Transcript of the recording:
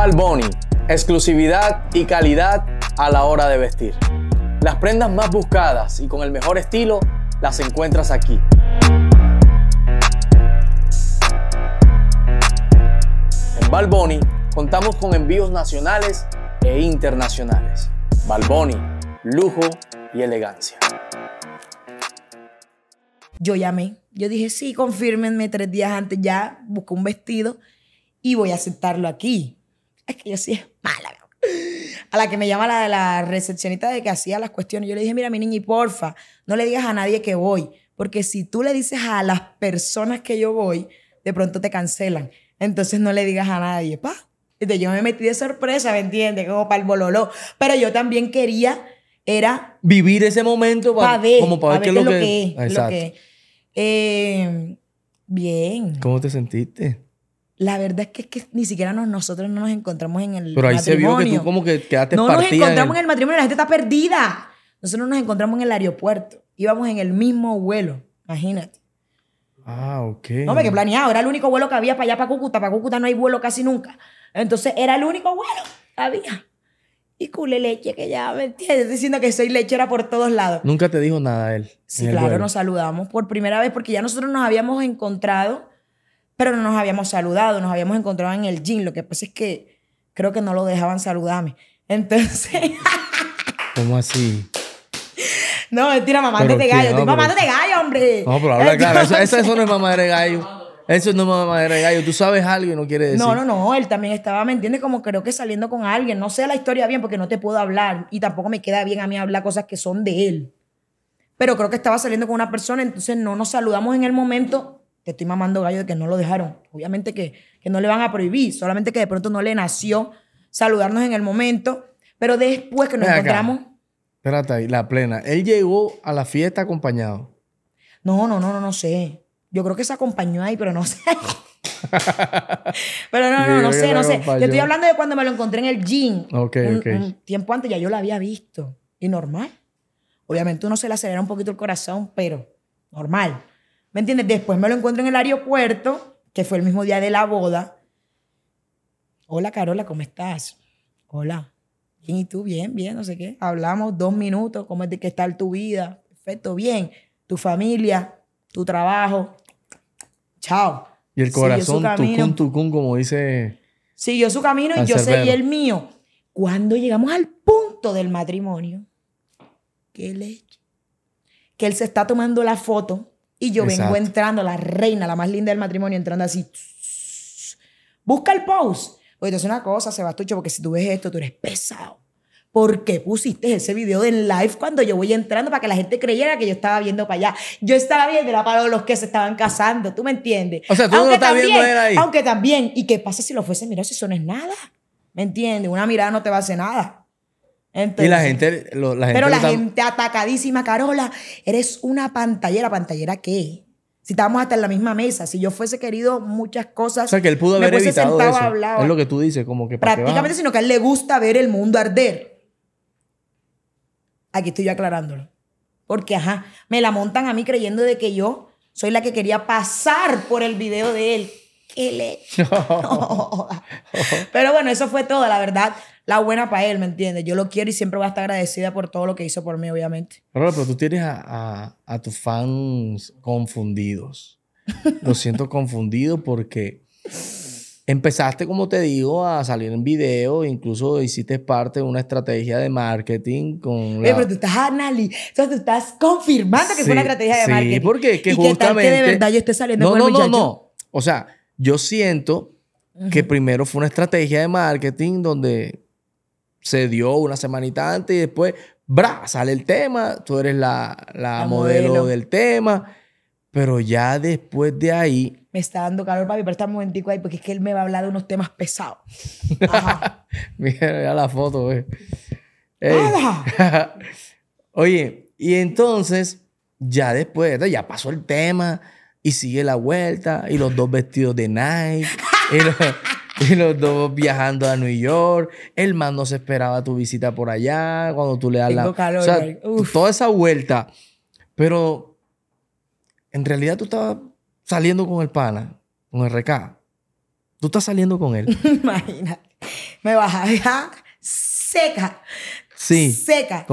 Balboni. exclusividad y calidad a la hora de vestir. Las prendas más buscadas y con el mejor estilo las encuentras aquí. En Balboni contamos con envíos nacionales e internacionales. Balboni, lujo y elegancia. Yo llamé, yo dije, sí, confirmenme tres días antes ya, busco un vestido y voy a aceptarlo aquí que yo sí es mala. A la que me llama la, la recepcionista de que hacía las cuestiones, yo le dije, mira, mi niña, y porfa, no le digas a nadie que voy, porque si tú le dices a las personas que yo voy, de pronto te cancelan. Entonces no le digas a nadie, pa. Entonces yo me metí de sorpresa, ¿me entiendes? Como para el bololo Pero yo también quería, era... Vivir ese momento como para ver, qué es lo que, eh, bien. ¿Cómo te sentiste? la verdad es que, ni siquiera nosotros no nos encontramos en el matrimonio. Pero ahí se vio que tú como que quedaste No nos encontramos en el... matrimonio, la gente está perdida. Nosotros nos encontramos en el aeropuerto. Íbamos en el mismo vuelo, imagínate. Ah, ok. No, me que planeado. Era el único vuelo que había para allá, para Cúcuta. Para Cúcuta no hay vuelo casi nunca. Entonces, era el único vuelo que había. Y cule leche, que ya me entiendes, diciendo que soy lechera por todos lados. Nunca te dijo nada él. Sí, claro, nos saludamos por primera vez porque ya nosotros nos habíamos encontrado pero no nos habíamos saludado, nos habíamos encontrado en el gym. Lo que pasa es que creo que no lo dejaban saludarme. Entonces. ¿Cómo así? No, tira mamá de gallo. Estoy mamá de gallo, hombre. No, pero habla claro. Eso, no es mamá de gallo. Eso no es mamá de gallo. Tú sabes algo y no quiere decir. No, no, no. Él también estaba, ¿me entiendes? Como creo que saliendo con alguien. No sé la historia bien porque no te puedo hablar. Y tampoco me queda bien a mí hablar cosas que son de él. Pero creo que estaba saliendo con una persona, entonces no nos saludamos en el momento estoy mamando gallo de que no lo dejaron. Obviamente que, que no le van a prohibir, solamente que de pronto no le nació saludarnos en el momento, pero después que nos encontramos... Espérate ahí, la plena. Él llegó a la fiesta acompañado. No, no, no, no, no sé. Yo creo que se acompañó ahí, pero no sé. pero no, no, no sé, no sé. Yo estoy hablando de cuando me lo encontré en el gym. Ok, tiempo antes ya yo lo había visto. Y normal. Obviamente uno se le acelera un poquito el corazón, pero normal. ¿Me entiendes? Después me lo encuentro en el aeropuerto, que fue el mismo día de la boda. Hola, Carola, ¿cómo estás? Hola. ¿y tú? Bien, bien, no sé qué. Hablamos dos minutos, cómo es de está tu vida. Perfecto, bien. Tu familia, tu trabajo. Chao. Y el corazón, tucún, tucún, como dice... Siguió su camino y yo seguí el mío. Cuando llegamos al punto del matrimonio, que él, que él se está tomando la foto y yo vengo entrando, la reina, la más linda del matrimonio, entrando así. Busca el post. Oye, te hace una cosa, Sebastucho, porque si tú ves esto, tú eres pesado. ¿Por qué pusiste ese video en live cuando yo voy entrando para que la gente creyera que yo estaba viendo para allá? Yo estaba viendo la para los que se estaban casando, ¿tú me entiendes? O sea, tú aunque no estás viendo ahí. Aunque también, ¿y qué pasa si lo fuese? Mira, si eso no es nada. ¿Me entiendes? Una mirada no te va a hacer nada y la gente, la gente Pero la gente atacadísima, Carola, eres una pantallera. ¿Pantallera qué? Si estábamos hasta en la misma mesa, si yo fuese querido muchas cosas. O sea, que él pudo haber evitado eso. Es lo que tú dices, como que. Prácticamente, sino que a él le gusta ver el mundo arder. Aquí estoy yo aclarándolo. Porque, ajá, me la montan a mí creyendo de que yo soy la que quería pasar por el video de él Pero bueno, eso fue todo, la verdad. La buena para él, ¿me entiendes? Yo lo quiero y siempre voy a estar agradecida por todo lo que hizo por mí, obviamente. Pero, tú tienes a, a, tus fans confundidos. Lo siento confundido porque empezaste, como te digo, a salir en video, incluso hiciste parte de una estrategia de marketing con pero tú estás analizando, sea, tú estás confirmando que es fue una estrategia de sí, marketing. Sí, porque que justamente... que que de verdad yo esté saliendo no, con No, no, no. O sea, yo siento que primero fue una estrategia de marketing donde se dio una semanita antes y después, bra, sale el tema, tú eres la, modelo. del tema. Pero ya después de ahí. Me está dando calor, papi, pero está un momentico ahí, porque es que él me va a hablar de unos temas pesados. Mira, la foto, güey. Oye, y entonces, ya después, ya pasó el tema, y sigue la vuelta y los dos vestidos de Nike y, los, dos viajando a New York. El man no se esperaba tu visita por allá cuando tú le das Tengo la... Calor, o sea, toda esa vuelta. Pero en realidad tú estabas saliendo con el pana, con el RK. Tú estás saliendo con él. Imagínate. Me vas seca. Sí. Seca.